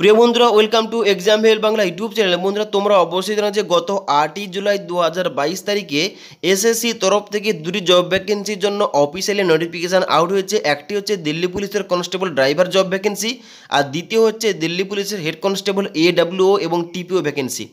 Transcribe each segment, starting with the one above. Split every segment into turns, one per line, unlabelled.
প্রিয় বন্ধুরা welcome to exam hell Bangla YouTube channel বন্ধুরা তোমরা অবশ্যই জানো যে গত আটই জুলাই দু হাজার তারিখে এসএসসি তরফ থেকে দুটি জব ভ্যাকেন্সির জন্য অফিসিয়ালি নোটিফিকেশান আউট হয়েছে একটি হচ্ছে দিল্লি পুলিশের কনস্টেবল ড্রাইভার জব ভ্যাকেন্সি আর দ্বিতীয় হচ্ছে দিল্লি পুলিশের হেড কনস্টেবল এডাব্লিউও এবং টিপিও ভ্যাকেন্সি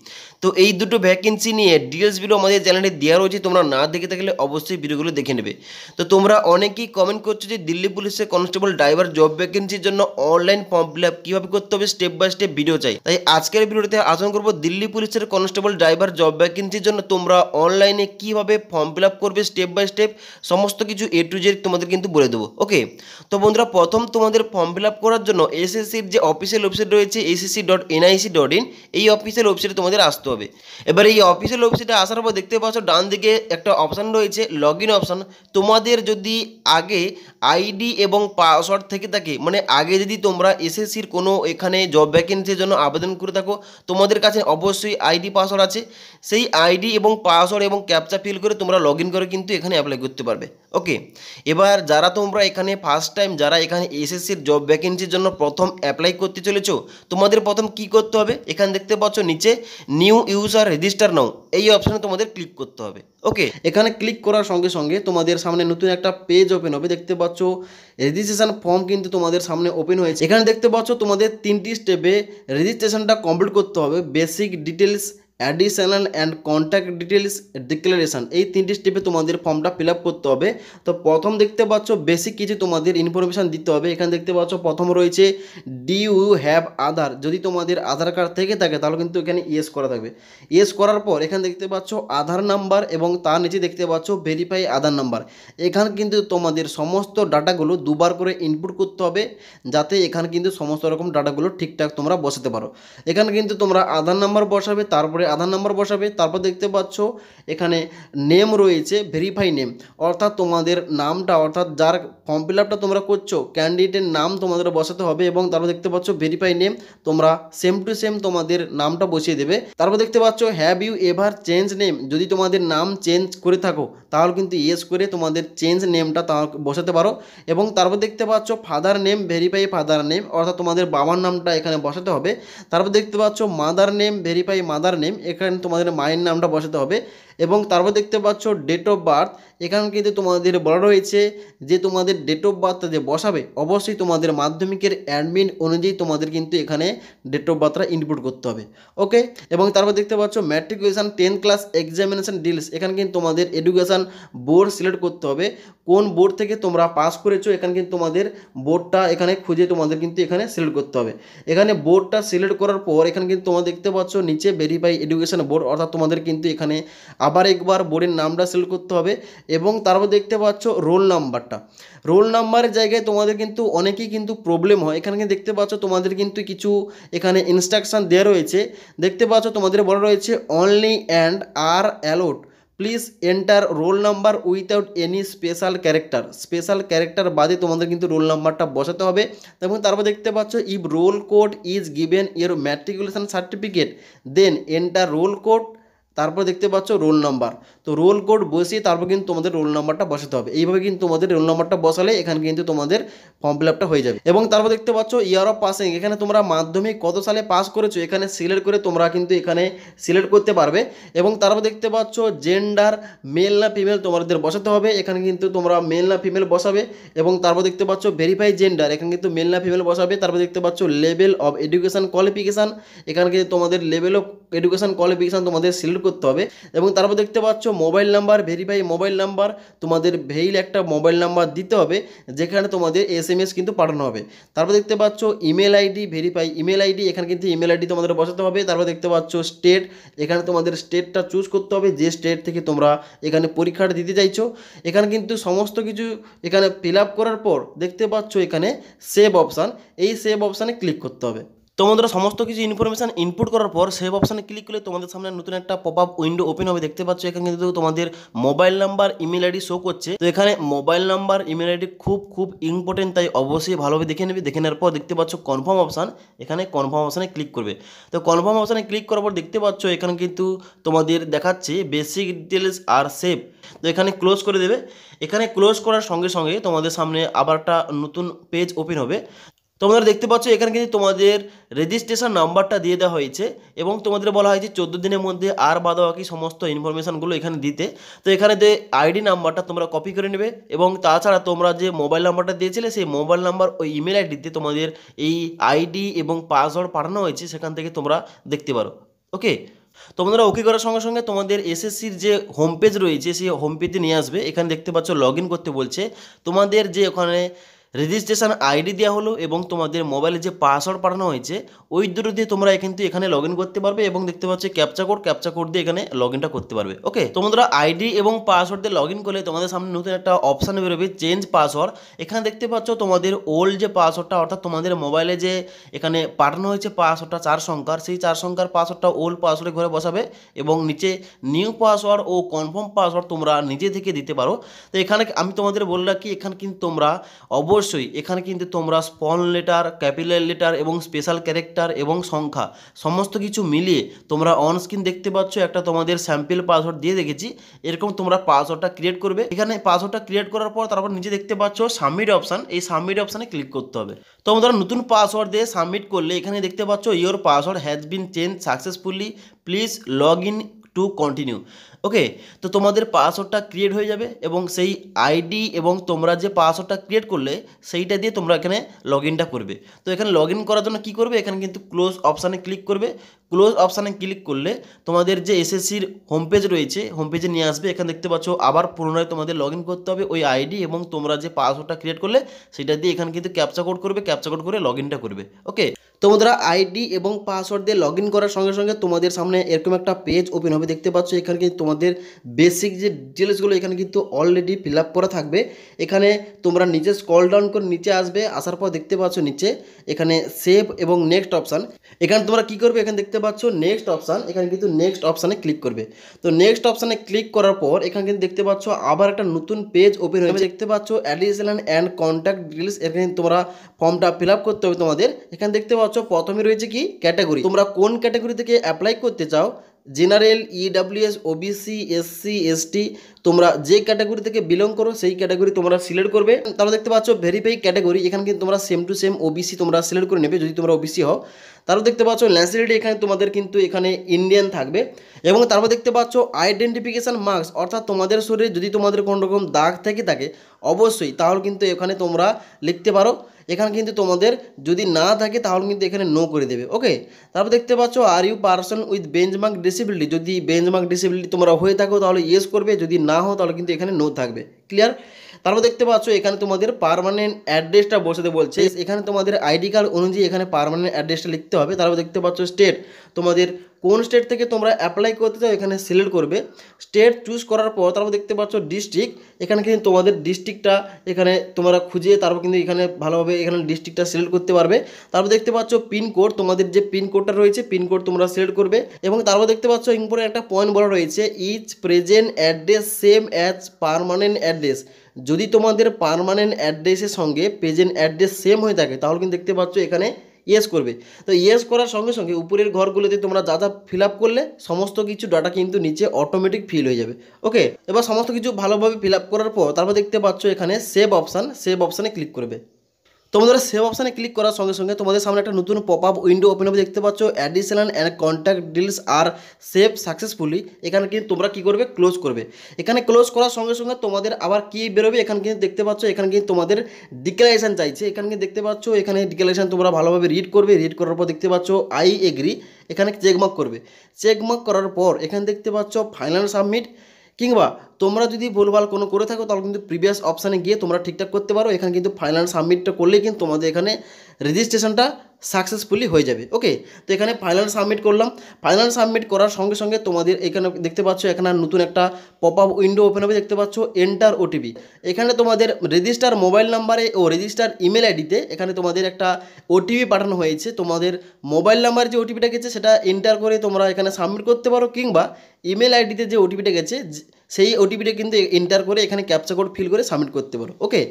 তো এই দুটো ভ্যাকেন্সি নিয়ে ডিটেলসগুলো আমাদের চ্যানেলে দেওয়া রয়েছে তোমরা না দেখে থাকলে অবশ্যই ভিডিওগুলো দেখে নেবে তো তোমরা অনেকেই কমেন্ট করছো যে দিল্লি পুলিশের কনস্টেবল ড্রাইভার জব ভ্যাকেন্সির জন্য অনলাইন ফর্ম ফিল আপ কীভাবে করতে হবে স্টেপ বাই স্টেপ ভিডিও চাই তাই আজকের ভিডিওতে আচরণ করবো দিল্লি পুলিশের কনস্টেবল ড্রাইভার জব ভ্যাকেন্সির জন্য তোমরা অনলাইনে কিভাবে ফর্ম ফিল করবে স্টেপ বাই স্টেপ সমস্ত কিছু এ টু জেড তোমাদের কিন্তু বলে দেবো ওকে তো বন্ধুরা প্রথম তোমাদের ফর্ম ফিল করার জন্য এসএসসির যে অফিসিয়াল ওয়েবসাইট রয়েছে SSC dot NIC dot in এই অফিসিয়াল ওয়েবসাইটে তোমাদের আসতে হবে এবার এই অফিসিয়াল ওয়েবসাইটে আসার পর দেখতে পাচ্ছ ডান দিকে একটা অপশান রয়েছে লগ ইন অপশান তোমাদের যদি আগে আইডি এবং পাসওয়ার্ড থেকে থাকে মানে আগে যদি তোমরা এসএসসির কোনো এখানে জব ভ্যাকেন্সির জন্য আবেদন করে থাকো তোমাদের কাছে অবশ্যই আইডি পাসওয়ার্ড আছে সেই আইডি এবং পাসওয়ার্ড এবং ক্যাপচা ফিল করে তোমরা লগ করে কিন্তু এখানে অ্যাপ্লাই করতে পারবে ওকে এবার যারা তোমরা এখানে ফার্স্ট টাইম যারা এখানে এসএসসির জব ভ্যাকেন্সির জন্য প্রথম অ্যাপ্লাই করতে চলেছো তোমাদের প্রথম কি করতে হবে এখানে দেখতে পাচ্ছ নিচে নিউ ইউজার রেজিস্টার নাও এই অপশানে তোমাদের ক্লিক করতে হবে ওকে এখানে ক্লিক করার সঙ্গে সঙ্গে তোমাদের সামনে নতুন একটা পেজ ওপেন হবে দেখতে পাচ্ছ রেজিস্ট্রেশন ফর্ম কিন্তু তোমাদের সামনে ওপেন হয়েছে এখানে দেখতে পাচ্ছ তোমাদের তিনটি স্টেপে রেজিস্ট্রেশনটা কমপ্লিট করতে হবে basic details additional and contact details declaration এই তিনটি স্টেপে তোমাদের ফর্মটা ফিল করতে হবে তো প্রথম দেখতে পাচ্ছ বেসিক কিছু তোমাদের ইনফরমেশান দিতে হবে এখানে দেখতে পাচ্ছ প্রথম রয়েছে ডি ইউ হ্যাভ আধার যদি তোমাদের আধার কার্ড থেকে থাকে তাহলে কিন্তু এখানে ইয়েস করা থাকবে ইয়েস করার পর এখানে দেখতে পাচ্ছ আধার নাম্বার এবং তার নিচে দেখতে পাচ্ছ ভেরিফাই আধার নাম্বার এখানে কিন্তু তোমাদের সমস্ত ডাটাগুলো দুবার করে ইনপুট করতে হবে যাতে এখানে কিন্তু সমস্ত রকম ডাটাগুলো ঠিকঠাক তোমরা বসাতে পারো এখানে কিন্তু তোমরা আধার নাম্বার বসাবে তারপরে আধার নম্বর বসাবে তারপর দেখতে পাচ্ছ এখানে নেম রয়েছে ভেরিফাই নেম অর্থাৎ তোমাদের নামটা অর্থাৎ যার ফর্ম ফিল তোমরা করছো ক্যান্ডিডেটের নাম তোমাদের বসাতে হবে এবং তারপর দেখতে পাচ্ছ ভেরিফাই নেম তোমরা সেম টু সেম তোমাদের নামটা বসিয়ে দেবে তারপর দেখতে পাচ্ছ have you ever change name যদি তোমাদের নাম চেঞ্জ করে থাকো তাহলে কিন্তু ইয়েস করে তোমাদের চেঞ্জ নেমটা তা বসাতে পারো এবং তারপর দেখতে পাচ্ছ father name verify father name অর্থাৎ তোমাদের বাবার নামটা এখানে বসাতে হবে তারপর দেখতে পাচ্ছ mother name verify mother name এখানে তোমাদের মায়ের নামটা বসাতে হবে এবং তারপর দেখতে পাচ্ছ ডেট অফ বার্থ এখানে কিন্তু তোমাদের বলা রয়েছে যে তোমাদের ডেট অফ বার্থটা যে বসাবে অবশ্যই তোমাদের মাধ্যমিকের অ্যাডমিন অনুযায়ী তোমাদের কিন্তু এখানে ডেট অফ বার্থটা ইনপুট করতে হবে ওকে এবং তারপর দেখতে পাচ্ছ matriculation ten class examination details এখানে কিন্তু তোমাদের এডুকেশান বোর্ড সিলেক্ট করতে হবে কোন বোর্ড থেকে তোমরা পাস করেছো এখানে কিন্তু তোমাদের বোর্ডটা এখানে খুঁজে তোমাদের কিন্তু এখানে সিলেক্ট করতে হবে এখানে বোর্ডটা সিলেক্ট করার পর এখানে কিন্তু তোমরা দেখতে পাচ্ছ নিচে ভেরিফাই এডুকেশান বোর্ড অর্থাৎ তোমাদের কিন্তু এখানে আবার একবার বোর্ডের নামটা সিল করতে হবে এবং তারপর দেখতে পাচ্ছ রোল নাম্বারটা রোল নাম্বারের জায়গায় তোমাদের কিন্তু অনেকেই কিন্তু প্রবলেম হয় এখানে দেখতে পাচ্ছ তোমাদের কিন্তু কিছু এখানে ইনস্ট্রাকশান দেওয়া রয়েছে দেখতে পাচ্ছ তোমাদের বলা রয়েছে only and are allowed please enter roll number without any special character special character বাদে তোমাদের কিন্তু রোল নাম্বারটা বসাতে হবে এবং তারপর দেখতে পাচ্ছ if roll code is given year matriculation certificate then enter roll code তারপর দেখতে পাচ্ছ রোল নাম্বার তো রোল কোড বসিয়ে তারপর কিন্তু তোমাদের রোল নাম্বারটা বসাতে হবে এইভাবে কিন্তু তোমাদের রোল নাম্বারটা বসালে এখানে কিন্তু তোমাদের ফর্ম ফিল হয়ে যাবে এবং তারপর দেখতে পাচ্ছ ইয়ার অফ পাসিং এখানে তোমরা মাধ্যমিক কত সালে পাস করেছো এখানে সিলেক্ট করে তোমরা কিন্তু এখানে সিলেক্ট করতে পারবে এবং তারপর দেখতে পাচ্ছ জেন্ডার মেল না ফিমেল তোমাদের বসাতে হবে এখানে কিন্তু তোমরা মেল না ফিমেল বসাবে এবং তারপর দেখতে পাচ্ছ ভেরিফাই জেন্ডার এখানে কিন্তু মেল না ফিমেল বসাবে তারপর দেখতে পাচ্ছ লেভেল অফ এডুকেশান কোয়ালিফিকেশান এখানে কিন্তু তোমাদের লেভেল অফ এডুকেশান কোয়ালিফিকেশান তোমাদের সিলেক্ট করতে হবে এবং তারপর দেখতে পাচ্ছ mobile number verify mobile number তোমাদের ভেইল একটা মোবাইল নাম্বার দিতে হবে যেখানে তোমাদের এস এম এস কিন্তু পাঠানো হবে তারপর দেখতে পাচ্ছ email ID verify email ID এখানে কিন্তু ইমেল আইডি তোমাদের বসাতে হবে তারপর দেখতে পাচ্ছ স্টেট এখানে তোমাদের স্টেটটা চুজ করতে হবে যে স্টেট থেকে তোমরা এখানে পরীক্ষাটা দিতে চাইছো এখানে কিন্তু সমস্ত কিছু এখানে ফিল করার পর দেখতে পাচ্ছ এখানে সেভ অপশান এই সেভ অপশানে ক্লিক করতে হবে তোমাদের সমস্ত কিছু ইনফরমেশান ইনপুট করার পর সেভ অপশানে ক্লিক করলে তোমাদের সামনে নতুন একটা পপ আপ উইন্ডো ওপেন হবে দেখতে পাচ্ছ এখানে কিন্তু তোমাদের mobile number email ID show করছে তো এখানে মোবাইল নাম্বার ইমেল আইডি খুব খুব ইম্পর্টেন্ট তাই অবশ্যই ভালোভাবে দেখে নেবে দেখে নেওয়ার পর দেখতে পাচ্ছ কনফার্ম অপশান এখানে কনফার্ম অপশানে ক্লিক করবে তো কনফার্ম অপশানে ক্লিক করার পর দেখতে পাচ্ছ এখানে কিন্তু তোমাদের দেখাচ্ছে বেসিক ডিটেলস আর সেভ তো এখানে ক্লোজ করে দেবে এখানে ক্লোজ করার সঙ্গে সঙ্গে তোমাদের সামনে আবার একটা নতুন পেজ ওপেন হবে তোমরা দেখতে পাচ্ছ এখানে কিন্তু তোমাদের রেজিস্ট্রেশন নাম্বারটা দিয়ে দেওয়া হয়েছে এবং তোমাদের বলা হয়েছে চোদ্দো দিনের মধ্যে আর বাদ বাকি সমস্ত ইনফরমেশানগুলো এখানে দিতে তো এখানে যে আইডি নাম্বারটা তোমরা কপি করে নেবে এবং তাছাড়া তোমরা যে মোবাইল নাম্বারটা দিয়েছিলে সেই মোবাইল নাম্বার ওই ইমেল আইডিতে তোমাদের এই আইডি এবং পাসওয়ার্ড পাঠানো হয়েছে সেখান থেকে তোমরা দেখতে পারো ওকে তোমরা ওকে করার সঙ্গে সঙ্গে তোমাদের এসএসসির যে হোম পেজ রয়েছে সেই হোম পেজে নিয়ে আসবে এখানে দেখতে পাচ্ছ লগ করতে বলছে তোমাদের যে ওখানে রেজিস্ট্রেশন আইডি দেওয়া হলো এবং তোমাদের মোবাইলে যে পাসওয়ার্ড পাঠানো হয়েছে ওই দুটো দিয়ে তোমরা কিন্তু এখানে লগ করতে পারবে এবং দেখতে পাচ্ছ ক্যাপচা কোড ক্যাপচা কোড দিয়ে এখানে লগ করতে পারবে ওকে তোমরা আইডি এবং পাসওয়ার্ড দিয়ে লগ করলে তোমাদের সামনে নতুন একটা অপশান বেরোবে চেঞ্জ পাসওয়ার্ড এখানে দেখতে পাচ্ছ তোমাদের ওল্ড যে পাসওয়ার্ডটা অর্থাৎ তোমাদের মোবাইলে যে এখানে পাঠানো হয়েছে পাসওয়ার্ডটা চার সংখ্যার সেই চার সংখ্যার পাসওয়ার্ডটা ওল্ড পাসওয়ার্ডে ঘরে বসাবে এবং নিচে নিউ পাসওয়ার্ড ও কনফার্ম পাসওয়ার্ড তোমরা নিজে থেকে দিতে পারো তো এখানে আমি তোমাদের বললাম কি এখানে কিন্তু তোমরা অবশ্যই অবশ্যই এখানে কিন্তু তোমরা স্পন লেটার ক্যাপিটাল লেটার এবং স্পেশাল ক্যারেক্টার এবং সংখ্যা সমস্ত কিছু মিলিয়ে তোমরা অন স্ক্রিন দেখতে পাচ্ছ একটা তোমাদের স্যাম্পেল পাসওয়ার্ড দিয়ে দেখেছি এরকম তোমরা পাসওয়ার্ডটা ক্রিয়েট করবে এখানে পাসওয়ার্ডটা ক্রিয়েট করার পর তারপর নিজে দেখতে পাচ্ছ সাবমিট অপশান এই সাবমিট অপশানে ক্লিক করতে হবে তোমরা নতুন পাসওয়ার্ড দিয়ে সাবমিট করলে এখানে দেখতে পাচ্ছ your password has been change successfully please log in to continue okay তো তোমাদের পাসওয়ার্ডটা ক্রিয়েট হয়ে যাবে এবং সেই আইডি এবং তোমরা যে পাসওয়ার্ডটা ক্রিয়েট করলে সেইটা দিয়ে তোমরা এখানে লগ করবে তো এখানে লগ করার জন্য কী করবে এখানে কিন্তু ক্লোজ অপশানে ক্লিক করবে ক্লোজ অপশানে ক্লিক করলে তোমাদের যে এসএসসির হোম পেজ রয়েছে হোম পেজে নিয়ে আসবে এখানে দেখতে পাচ্ছ আবার পুনরায় তোমাদের লগ করতে হবে ওই আইডি এবং তোমরা যে পাসওয়ার্ডটা ক্রিয়েট করলে সেটা দিয়ে এখানে কিন্তু ক্যাপচা কোড করবে ক্যাপচা কোড করে লগ করবে ওকে তোমরা আইডি এবং পাসওয়ার্ড দিয়ে লগ করার সঙ্গে সঙ্গে তোমাদের সামনে এরকম একটা পেজ ওপেন হবে দেখতে পাচ্ছ এখানে কিন্তু তোমাদের বেসিক যে ডিটেলসগুলো এখানে কিন্তু অলরেডি ফিল আপ করা থাকবে এখানে তোমরা নিচে স্কল ডাউন করে নিচে আসবে আসার পর দেখতে পাচ্ছ নিচে এখানে সেভ এবং নেক্সট অপশান এখানে তোমরা কি করবে এখানে দেখতে পাচ্ছ নেক্সট অপশান এখানে কিন্তু নেক্সট অপশানে ক্লিক করবে তো নেক্সট অপশানে ক্লিক করার পর এখানে কিন্তু দেখতে পাচ্ছ আবার একটা নতুন পেজ ওপেন হয়ে দেখতে পাচ্ছ অ্যাডিশনাল অ্যান্ড কন্ট্যাক্ট ডিটেলস এখানে তোমরা ফর্মটা ফিল করতে হবে তোমাদের এখানে দেখতে পাচ্ছ প্রথমে রয়েছে কি ক্যাটাগরি তোমরা কোন ক্যাটাগরি থেকে অ্যাপ্লাই করতে চাও general EWS BC SC ST তোমরা যে ক্যাটাগরি থেকে বিলং করো সেই ক্যাটাগরি তোমরা সিলেক্ট করবে তাহলে দেখতে পাচ্ছ ভেরিফাই ক্যাটাগরি এখানে কিন্তু তোমরা সেম টু সেম ওবিসি তোমরা সিলেক্ট করে নেবে যদি তোমরা ও বিসি হও তারপর দেখতে পাচ্ছ ন্যাশনালিটি এখানে তোমাদের কিন্তু এখানে ইন্ডিয়ান থাকবে এবং তারপর দেখতে পাচ্ছ আইডেন্টিফিকেশান মার্কস অর্থাৎ তোমাদের শরীরে যদি তোমাদের কোনো রকম দাগ থেকে থাকে অবশ্যই তাহলে কিন্তু এখানে তোমরা লিখতে পারো এখানে কিন্তু তোমাদের যদি না থাকে তাহলে কিন্তু এখানে নো করে দেবে ওকে তারপর দেখতে পাচ্ছ are you person with benchmark disability যদি বেঞ্চমার্ক ডিসেবিলিটি তোমরা হয়ে থাকো তাহলে ইয়েস করবে যদি না হো তাহলে কিন্তু এখানে নো থাকবে ক্লিয়ার তারপর দেখতে পাচ্ছ এখানে তোমাদের পারমানেন্ট অ্যাড্রেসটা বসাতে বলছে এখানে তোমাদের আইডি কার্ড অনুযায়ী এখানে পারমানেন্ট অ্যাড্রেসটা লিখতে হবে তারপর দেখতে পাচ্ছ স্টেট তোমাদের কোন স্টেট থেকে তোমরা অ্যাপ্লাই করতে চাও এখানে সিলেক্ট করবে স্টেট চুজ করার পর তারপর দেখতে পাচ্ছ ডিস্ট্রিক্ট এখানে কিন্তু তোমাদের ডিস্ট্রিক্টটা এখানে তোমরা খুঁজে তারপর কিন্তু এখানে ভালোভাবে এখানে ডিস্ট্রিক্টটা সিলেক্ট করতে পারবে তারপর দেখতে পাচ্ছ পিনকোড তোমাদের যে পিনকোডটা রয়েছে পিনকোড তোমরা সিলেক্ট করবে এবং তারপর দেখতে পাচ্ছ ইম্পর্টেন্ট একটা পয়েন্ট বলা রয়েছে is present address same as permanent address যদি তোমাদের পারমানেন্ট অ্যাড্রেসের সঙ্গে প্রেজেন্ট অ্যাড্রেস সেম হয়ে থাকে তাহলে কিন্তু দেখতে পাচ্ছ এখানে ইয়েস করবে তো ইয়েস করার সঙ্গে সঙ্গে উপরের ঘরগুলোতে তোমরা যা যা ফিল করলে সমস্ত কিছু ডাটা কিন্তু নিচে অটোমেটিক ফিল হয়ে যাবে ওকে এবার সমস্ত কিছু ভালোভাবে ফিল করার পর তারপর দেখতে পাচ্ছ এখানে সেভ অপশান সেভ অপশানে ক্লিক করবে তোমাদের সেভ অপশানে ক্লিক করার সঙ্গে সঙ্গে তোমাদের সামনে একটা নতুন পপ আপ উইন্ডো ওপেন হবে দেখতে পাচ্ছ additional and contact details are save successfully এখানে কিন্তু তোমরা কি করবে ক্লোজ করবে এখানে ক্লোজ করার সঙ্গে সঙ্গে তোমাদের আবার কি বেরোবে এখানে কিন্তু দেখতে পাচ্ছ এখানে কিন্তু তোমাদের ডিক্লারেশান চাইছে এখানে কিন্তু দেখতে পাচ্ছ এখানে ডিক্লারেশান তোমরা ভালোভাবে রিড করবে রিড করার পর দেখতে পাচ্ছ আই এগ্রি এখানে চেকমার্ক করবে চেকমার্ক করার পর এখানে দেখতে পাচ্ছ ফাইনাল সাবমিট কিংবা তোমরা যদি ভুলভাল কোনো করে থাকো তাহলে কিন্তু প্রিভিয়াস অপশানে গিয়ে তোমরা ঠিকঠাক করতে পারো এখানে কিন্তু ফাইনাল সাবমিটটা করলে কিন্তু তোমাদের এখানে রেজিস্ট্রেশনটা সাকসেসফুলি হয়ে যাবে ওকে তো এখানে ফাইনাল সাবমিট করলাম ফাইনাল সাবমিট করার সঙ্গে সঙ্গে তোমাদের এখানে দেখতে পাচ্ছ এখানে নতুন একটা পপ আপ উইন্ডো ওপেন হবে দেখতে পাচ্ছ এন্টার ওটিপি এখানে তোমাদের রেজিস্টার মোবাইল নাম্বারে ও রেজিস্টার ইমেল আইডিতে এখানে তোমাদের একটা ওটিপি পাঠানো হয়েছে তোমাদের মোবাইল নাম্বার যে ওটিপিটা গেছে সেটা এন্টার করে তোমরা এখানে সাবমিট করতে পারো কিংবা ইমেল আইডিতে যে ওটিপিটা গেছে সেই ওটিপিটা কিন্তু এন্টার করে এখানে ক্যাপচা কোড ফিল করে সাবমিট করতে পারো ওকে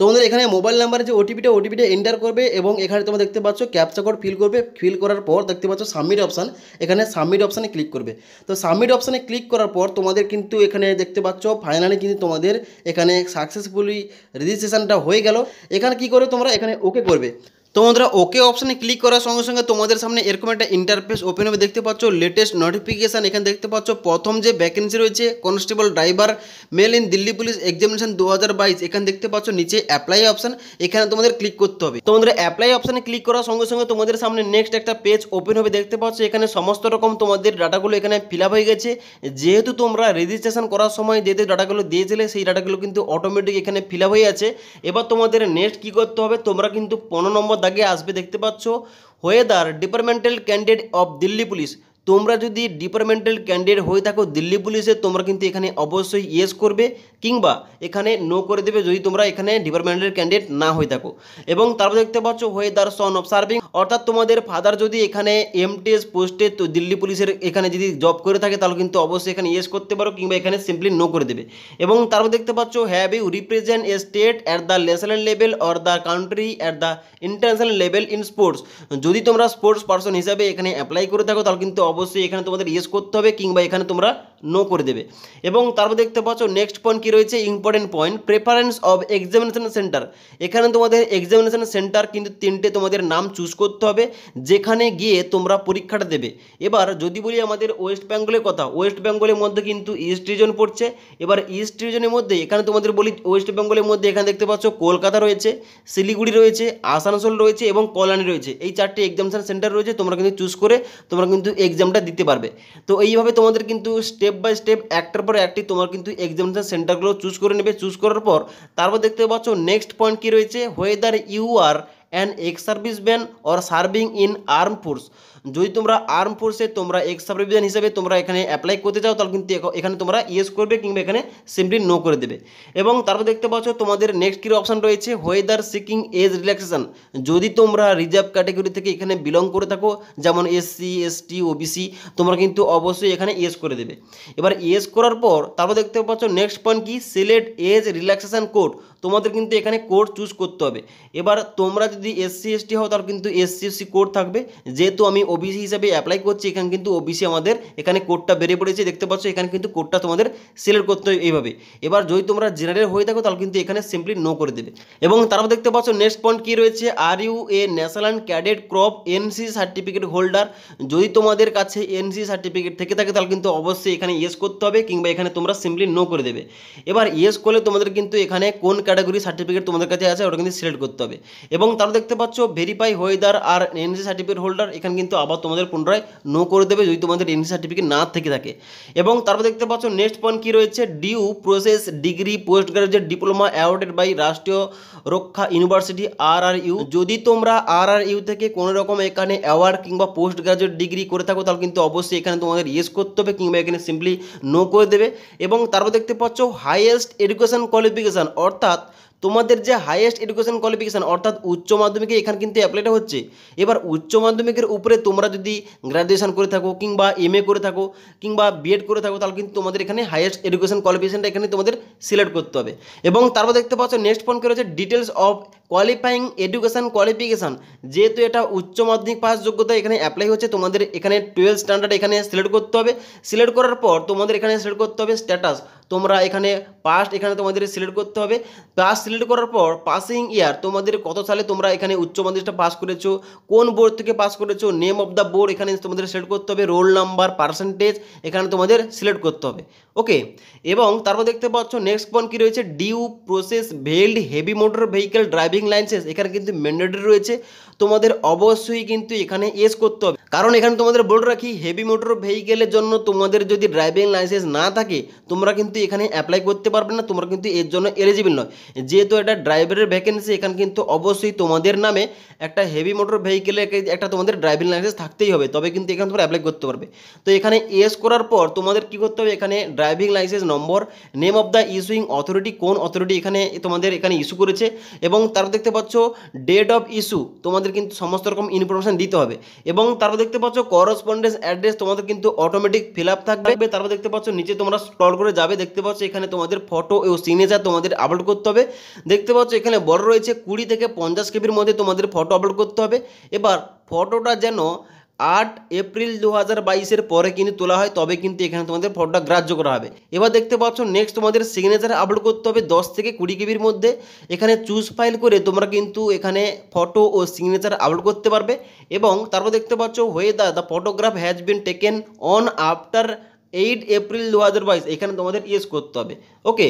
তোমাদের এখানে মোবাইল নাম্বারে যে ওটিপিটা ওটিপিটা এন্টার করবে এবং এখানে তোমরা দেখতে পাচ্ছ ক্যাপচা কোড ফিল করবে ফিল করার পর দেখতে পাচ্ছ সাবমিট অপশান এখানে সাবমিট অপশানে ক্লিক করবে তো সাবমিট অপশানে ক্লিক করার পর তোমাদের কিন্তু এখানে দেখতে পাচ্ছ ফাইনালি কিন্তু তোমাদের এখানে সাকসেসফুলি রেজিস্ট্রেশনটা হয়ে গেল এখানে কি করে তোমরা এখানে ওকে করবে তো বন্ধুরা ওকে অপশানে ক্লিক করার সঙ্গে সঙ্গে তোমাদের সামনে এরকম একটা ইন্টারফেস ওপেন হবে দেখতে পাচ্ছ লেটেস্ট নোটিফিকেশান এখানে দেখতে পাচ্ছ প্রথম যে ভ্যাকেন্সি রয়েছে constable driver male in Delhi police examination দু এখানে দেখতে পাচ্ছ নিচে অ্যাপ্লাই অপশান এখানে তোমাদের ক্লিক করতে হবে তোমাদের অ্যাপ্লাই অপশানে ক্লিক করার সঙ্গে সঙ্গে তোমাদের সামনে নেক্সট একটা পেজ ওপেন হবে দেখতে পাচ্ছ এখানে সমস্ত রকম তোমাদের ডাটাগুলো এখানে ফিল হয়ে গেছে যেহেতু তোমরা রেজিস্ট্রেশন করার সময় যে ডাটাগুলো দিয়েছিলে সেই ডাটাগুলো কিন্তু অটোমেটিক এখানে ফিল হয়ে আছে এবার তোমাদের নেক্সট কী করতে হবে তোমরা কিন্তু পনেরো নম্বর দাগে আসবে দেখতে পাচ্ছ whether departmental candidate of Delhi police তোমরা যদি ডিপার্টমেন্টাল ক্যান্ডিডেট হয়ে থাকো দিল্লি পুলিশে তোমরা কিন্তু এখানে অবশ্যই ইয়েস করবে কিংবা এখানে নো করে দেবে যদি তোমরা এখানে ডিপার্টমেন্টাল ক্যান্ডিডেট না হয়ে থাকো এবং তারপর দেখতে পাচ্ছ হয়ে দার সন অফ সার্ভিং অর্থাৎ তোমাদের ফাদার যদি এখানে এমটিএস পোস্টে তো দিল্লি পুলিশের এখানে যদি জব করে থাকে তাহলে কিন্তু অবশ্যই এখানে ইয়েস করতে পারো কিংবা এখানে সিম্পলি নো করে দেবে এবং তারপর দেখতে পাচ্ছ have you represent a state at the national level or the country at the international level in sports যদি তোমরা স্পোর্টস পার্সন হিসাবে এখানে অ্যাপ্লাই করে থাকো তাহলে কিন্তু বসু এখানে তোমরা ইউজ করতে হবে কিং ভাই এখানে তোমরা নো করে দেবে এবং তারপর দেখতে পাচ্ছ নেক্সট পয়েন্ট কী রয়েছে important point preference of examination centre এখানে তোমাদের এক্সামিনেশন সেন্টার কিন্তু তিনটে তোমাদের নাম চুজ করতে হবে যেখানে গিয়ে তোমরা পরীক্ষাটা দেবে এবার যদি বলি আমাদের ওয়েস্ট বেঙ্গলের কথা ওয়েস্ট বেঙ্গলের মধ্যে কিন্তু ইস্ট রিজন পড়ছে এবার ইস্ট রিজনের মধ্যে এখানে তোমাদের বলি ওয়েস্ট বেঙ্গলের মধ্যে এখানে দেখতে পাচ্ছ কলকাতা রয়েছে শিলিগুড়ি রয়েছে আসানসোল রয়েছে এবং কল্যাণী রয়েছে এই চারটি এক্সামিনেশন সেন্টার রয়েছে তোমরা কিন্তু চুজ করে তোমরা কিন্তু এক্সামটা দিতে পারবে তো এইভাবে তোমাদের কিন্তু স্টেপ স্টেপ বাই স্টেপ একটার পর একটি তোমার কিন্তু এক্সামিনেশন সেন্টারগুলো চুজ করে নেবে চুজ করার পর তারপর দেখতে পাচ্ছ নেক্সট পয়েন্ট কী রয়েছে whether you are an ex service man or serving in arm force যদি তোমরা আর্ম ফোর্সে তোমরা এক্স সাবডিভিশন হিসেবে তোমরা এখানে অ্যাপ্লাই করতে চাও তাহলে কিন্তু এখানে তোমরা ইয়েস করবে কিংবা এখানে সিম্পলি নো করে দেবে এবং তারপর দেখতে পাচ্ছ তোমাদের নেক্সট কী অপশান রয়েছে ওয়েদার সিকিং এজ রিল্যাক্সেশন যদি তোমরা রিজার্ভ ক্যাটাগরি থেকে এখানে বিলং করে থাকো যেমন এসসি এসটি ওবিসি তোমরা কিন্তু অবশ্যই এখানে ইয়েস করে দেবে এবার ইয়েস করার পর তারপর দেখতে পাচ্ছ নেক্সট পয়েন্ট কি সিলেট এজ রিল্যাক্সেশন কোড তোমাদের কিন্তু এখানে কোড চুজ করতে হবে এবার তোমরা যদি এসসি এসটি হও তার কিন্তু এসসি এসসি কোড থাকবে যেহেতু আমি ওবিসি হিসাবে অ্যাপ্লাই করছি এখানে কিন্তু ওবিসি আমাদের এখানে কোডটা বেড়ে পড়েছে দেখতে পাচ্ছ এখানে কিন্তু কোডটা তোমাদের সিলেক্ট করতে হবে এইভাবে এবার যদি তোমরা জেনারেল হয়ে থাকো তাহলে কিন্তু এখানে সিম্পলি নো করে দেবে এবং তারপর দেখতে পাচ্ছ নেক্সট পয়েন্ট কী রয়েছে are you a national and cadet crop NC certificate holder যদি তোমাদের কাছে এনসি সার্টিফিকেট থেকে থাকে তাহলে কিন্তু অবশ্যই এখানে ইয়েস করতে হবে কিংবা এখানে তোমরা সিম্পলি নো করে দেবে এবার ইয়েস করলে তোমাদের কিন্তু এখানে কোন ক্যাটাগরি সার্টিফিকেট তোমাদের কাছে আছে ওটা কিন্তু সিলেক্ট করতে হবে এবং তারা দেখতে পাচ্ছ verify whether are NC certificate holder এখানে কিন্তু আবার তোমাদের পুনরায় নো করে দেবে যদি তোমাদের এনসি সার্টিফিকেট না থেকে থাকে এবং তারপর দেখতে পাচ্ছ নেক্সট পয়েন্ট কী রয়েছে due process degree post graduate diploma awarded by Rashtriya Raksha university R are you যদি তোমরা আর আর ইউ থেকে কোনো রকম এখানে অ্যাওয়ার্ড কিংবা পোস্ট গ্রাজুয়েট ডিগ্রি করে থাকো তাহলে কিন্তু অবশ্যই এখানে তোমাদের ইয়েস করতে হবে কিংবা এখানে সিম্পলি নো করে দেবে এবং তারপর দেখতে পাচ্ছ হাইয়েস্ট এডুকেশন কোয়ালিফিকেশান অর্থাৎ অর্থাৎ তোমাদের যে হাইয়েস্ট এডুকেশন কোয়ালিফিকেশান অর্থাৎ উচ্চ মাধ্যমিকে এখানে কিন্তু অ্যাপ্লাইটা হচ্ছে এবার উচ্চ মাধ্যমিকের উপরে তোমরা যদি গ্র্যাজুয়েশান করে থাকো কিংবা এম করে থাকো কিংবা বিএড করে থাকো তাহলে কিন্তু তোমাদের এখানে হাইয়েস্ট এডুকেশন কোয়ালিফিকেশানটা এখানে তোমাদের সিলেক্ট করতে হবে এবং তারপর দেখতে পাচ্ছ নেক্সট পয়েন্ট করে রয়েছে details of qualifying education qualification যেহেতু এটা উচ্চ মাধ্যমিক পাস যোগ্যতা এখানে অ্যাপ্লাই হচ্ছে তোমাদের এখানে টুয়েলভ স্ট্যান্ডার্ড এখানে সিলেক্ট করতে হবে সিলেক্ট করার পর তোমাদের এখানে সিলেক্ট করতে হবে স্ট্যাটাস তোমরা এখানে পাস্ট এখানে তোমাদের সিলেক্ট করতে হবে পাস সিলেক্ট করার পর পাসিং ইয়ার তোমাদের কত সালে তোমরা এখানে উচ্চ মাধ্যমিকটা পাস করেছো কোন বোর্ড থেকে পাস করেছো নেম অফ দ্য বোর্ড এখানে তোমাদের সিলেক্ট করতে হবে রোল নাম্বার পার্সেন্টেজ এখানে তোমাদের সিলেক্ট করতে হবে ওকে এবং তারপর দেখতে পাচ্ছ নেক্সট পয়েন্ট কী রয়েছে due process valid heavy motor vehicle driving driving licence এখানে কিন্তু ম্যান্ডেটরি রয়েছে তোমাদের অবশ্যই কিন্তু এখানে এস করতে হবে কারণ এখানে তোমাদের বলে রাখি হেভি মোটর ভেহিকেলের জন্য তোমাদের যদি ড্রাইভিং লাইসেন্স না থাকে তোমরা কিন্তু এখানে অ্যাপ্লাই করতে পারবে না তোমরা কিন্তু এর জন্য এলিজিবল নয় যেহেতু এটা ড্রাইভারের ভ্যাকেন্সি এখানে কিন্তু অবশ্যই তোমাদের নামে একটা হেভি মোটর ভেহিকেলের একটা তোমাদের ড্রাইভিং লাইসেন্স থাকতেই হবে তবে কিন্তু এখানে তোমরা অ্যাপ্লাই করতে পারবে তো এখানে এস করার পর তোমাদের কি করতে হবে এখানে driving licence number name of the issuing authority কোন অথরিটি এখানে তোমাদের এখানে ইস্যু করেছে এবং তারা দেখতে পাচ্ছ ডেট অফ ইস্যু তোমাদের তোমাদের কিন্তু সমস্ত রকম ইনফরমেশান দিতে হবে এবং তারপর দেখতে পাচ্ছ করসপন্ডেন্স অ্যাড্রেস তোমাদের কিন্তু অটোমেটিক ফিল আপ থাকবে তারপর দেখতে পাচ্ছ নিচে তোমরা স্ক্রল করে যাবে দেখতে পাচ্ছ এখানে তোমাদের ফটো ও সিগনেচার তোমাদের আপলোড করতে হবে দেখতে পাচ্ছ এখানে বড় রয়েছে কুড়ি থেকে পঞ্চাশ কেবির মধ্যে তোমাদের ফটো আপলোড করতে হবে এবার ফটোটা যেন আট এপ্রিল দু হাজার বাইশের পরে কিন্তু তোলা হয় তবে কিন্তু এখানে তোমাদের ফটোটা গ্রাহ্য করা হবে এবার দেখতে পাচ্ছ নেক্সট তোমাদের সিগনেচার আপলোড করতে হবে দশ থেকে কুড়ি কেবির মধ্যে এখানে চুজ ফাইল করে তোমরা কিন্তু এখানে ফটো ও সিগনেচার আপলোড করতে পারবে এবং তারপর দেখতে পাচ্ছ whether the photograph has been taken on after eight April দু হাজার বাইশ এখানে তোমাদের ইয়েস করতে হবে ওকে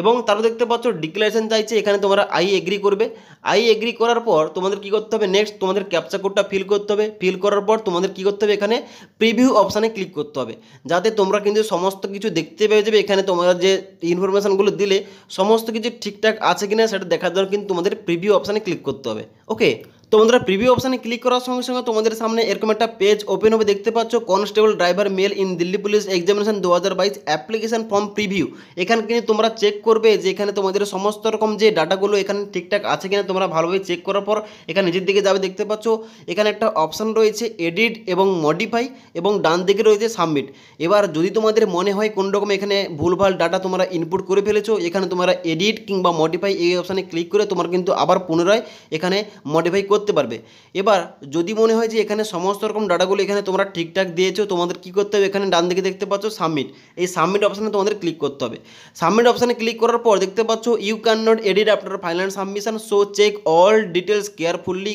এবং তারপর দেখতে পাচ্ছ ডিক্লারেশন চাইছে এখানে তোমরা আই এগ্রি করবে আই এগ্রি করার পর তোমাদের কি করতে হবে নেক্সট তোমাদের ক্যাপচা কোডটা ফিল করতে হবে ফিল করার পর তোমাদের কি করতে হবে এখানে প্রিভিউ অপশানে ক্লিক করতে হবে যাতে তোমরা কিন্তু সমস্ত কিছু দেখতে পেয়ে যাবে এখানে তোমরা যে ইনফরমেশানগুলো দিলে সমস্ত কিছু ঠিকঠাক আছে কিনা সেটা দেখার জন্য কিন্তু তোমাদের প্রিভিউ অপশানে ক্লিক করতে হবে ওকে তো বন্ধুরা প্রিভিউ অপশানে ক্লিক করার সঙ্গে সঙ্গে তোমাদের সামনে এরকম একটা পেজ ওপেন হবে দেখতে পাচ্ছ constable driver male in Delhi police examination দু হাজার বাইশ অ্যাপ্লিকেশান ফর্ম প্রিভিউ এখানে কিন্তু তোমরা চেক করবে যে এখানে তোমাদের সমস্ত রকম যে ডাটাগুলো এখানে ঠিকঠাক আছে কিনা তোমরা ভালোভাবে চেক করার পর এখানে নিজের দিকে যাবে দেখতে পাচ্ছ এখানে একটা অপশান রয়েছে এডিট এবং মডিফাই এবং ডান দিকে রয়েছে সাবমিট এবার যদি তোমাদের মনে হয় কোন রকম এখানে ভুলভাল ডাটা তোমরা ইনপুট করে ফেলেছো এখানে তোমরা এডিট কিংবা মডিফাই এই অপশানে ক্লিক করে তোমার কিন্তু আবার পুনরায় এখানে মডিফাই করতে পারবে এবার যদি মনে হয় যে এখানে সমস্ত রকম ডাটাগুলো এখানে তোমরা ঠিকঠাক দিয়েছো তোমাদের কি করতে হবে এখানে ডান দিকে দেখতে পাচ্ছ সাবমিট এই সাবমিট অপশানে তোমাদের ক্লিক করতে হবে সাবমিট অপশানে ক্লিক করার পর দেখতে পাচ্ছ you can not edit after final submission so check all details carefully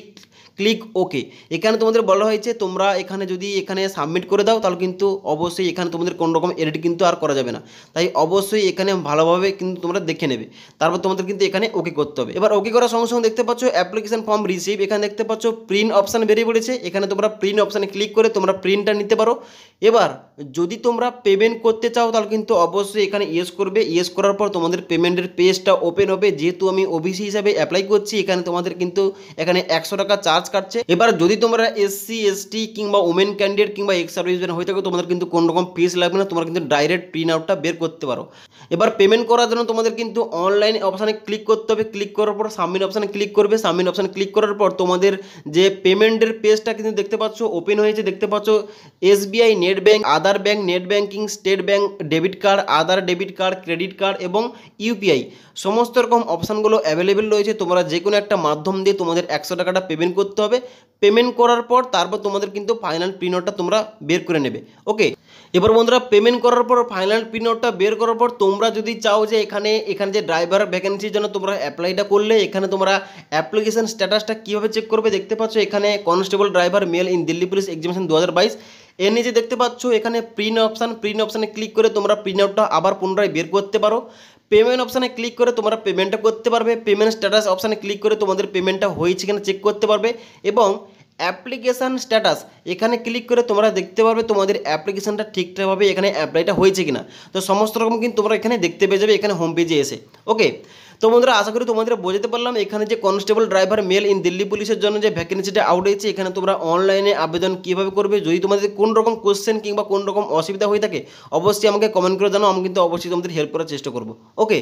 click okay এখানে তোমাদের বলা হয়েছে তোমরা এখানে যদি এখানে সাবমিট করে দাও তাহলে কিন্তু অবশ্যই এখানে তোমাদের কোনো রকম এডিট কিন্তু আর করা যাবে না তাই অবশ্যই এখানে ভালোভাবে কিন্তু তোমরা দেখে নেবে তারপর তোমাদের কিন্তু এখানে ওকে করতে হবে এবার ওকে করার সঙ্গে সঙ্গে দেখতে পাচ্ছ অ্যাপ্লিকেশন ফর্ম রিসিভ এখানে দেখতে পাচ্ছ প্রিন্ট অপশান বেরিয়ে পড়েছে এখানে তোমরা প্রিন্ট অপশানে ক্লিক করে তোমরা প্রিন্টটা নিতে পারো এবার যদি তোমরা পেমেন্ট করতে চাও তাহলে কিন্তু অবশ্যই এখানে ইয়েস করবে ইয়েস করার পর তোমাদের পেমেন্টের পেজটা ওপেন হবে যেহেতু আমি ওবিসি হিসাবে অ্যাপ্লাই করছি এখানে তোমাদের কিন্তু এখানে একশো টাকা চার্জ কাজ কাটছে এবার যদি তোমরা এসসি এসটি কিংবা ওমেন ক্যান্ডিডেট কিংবা এক্স সার্ভিসম্যান হয়ে থাকো তোমাদের কিন্তু কোনো রকম ফিস লাগবে না তোমরা কিন্তু ডাইরেক্ট প্রিন্ট আউটটা বের করতে পারো এবার পেমেন্ট করার জন্য তোমাদের কিন্তু অনলাইন অপশানে ক্লিক করতে হবে ক্লিক করার পর সাবমিট অপশানে ক্লিক করবে সাবমিট অপশানে ক্লিক করার পর তোমাদের যে পেমেন্টের পেজটা কিন্তু দেখতে পাচ্ছ ওপেন হয়েছে দেখতে পাচ্ছ SBI net bank Aadhaar bank net banking State Bank debit card Aadhaar debit card credit card এবং ইউপিআই সমস্ত রকম অপশানগুলো অ্যাভেলেবেল রয়েছে তোমরা যে কোনো একটা মাধ্যম দিয়ে তোমাদের একশো টাকাটা পেমেন্ট করতে করতে হবে পেমেন্ট করার পর তারপর তোমাদের কিন্তু ফাইনাল প্রিন্টটা তোমরা বের করে নেবে ওকে এবার বন্ধুরা পেমেন্ট করার পর ফাইনাল প্রিন্টটা বের করার পর তোমরা যদি চাও যে এখানে এখানে যে ড্রাইভার ভ্যাকেন্সির জন্য তোমরা অ্যাপ্লাইটা করলে এখানে তোমরা অ্যাপ্লিকেশন স্ট্যাটাসটা কীভাবে চেক করবে দেখতে পাচ্ছ এখানে constable driver male in Delhi police exhibition দু এর নিচে দেখতে পাচ্ছ এখানে প্রিন্ট অপশান প্রিন্ট অপশানে ক্লিক করে তোমরা প্রিন্ট আউটটা আবার পুনরায় বের করতে পারো পেমেন্ট অপশানে ক্লিক করে তোমরা পেমেন্টটা করতে পারবে পেমেন্ট স্ট্যাটাস অপশানে ক্লিক করে তোমাদের পেমেন্টটা হয়েছে কিনা চেক করতে পারবে এবং অ্যাপ্লিকেশান স্ট্যাটাস এখানে ক্লিক করে তোমরা দেখতে পারবে তোমাদের অ্যাপ্লিকেশানটা ঠিকঠাকভাবে এখানে অ্যাপ্লাইটা হয়েছে কিনা তো সমস্ত রকম কিন্তু তোমরা এখানে দেখতে পেয়ে যাবে এখানে হোম পেজে এসে ওকে তো বন্ধুরা আশা করি তোমাদের বোঝাতে পারলাম এখানে যে constable driver male in Delhi পুলিশের জন্য যে ভ্যাকেন্সিটা আউট হয়েছে এখানে তোমরা অনলাইনে আবেদন কীভাবে করবে যদি তোমাদের কোন রকম কোশ্চেন কিংবা কোন রকম অসুবিধা হয়ে থাকে অবশ্যই আমাকে কমেন্ট করে জানাও আমি কিন্তু অবশ্যই তোমাদের হেল্প করার চেষ্টা করবো ওকে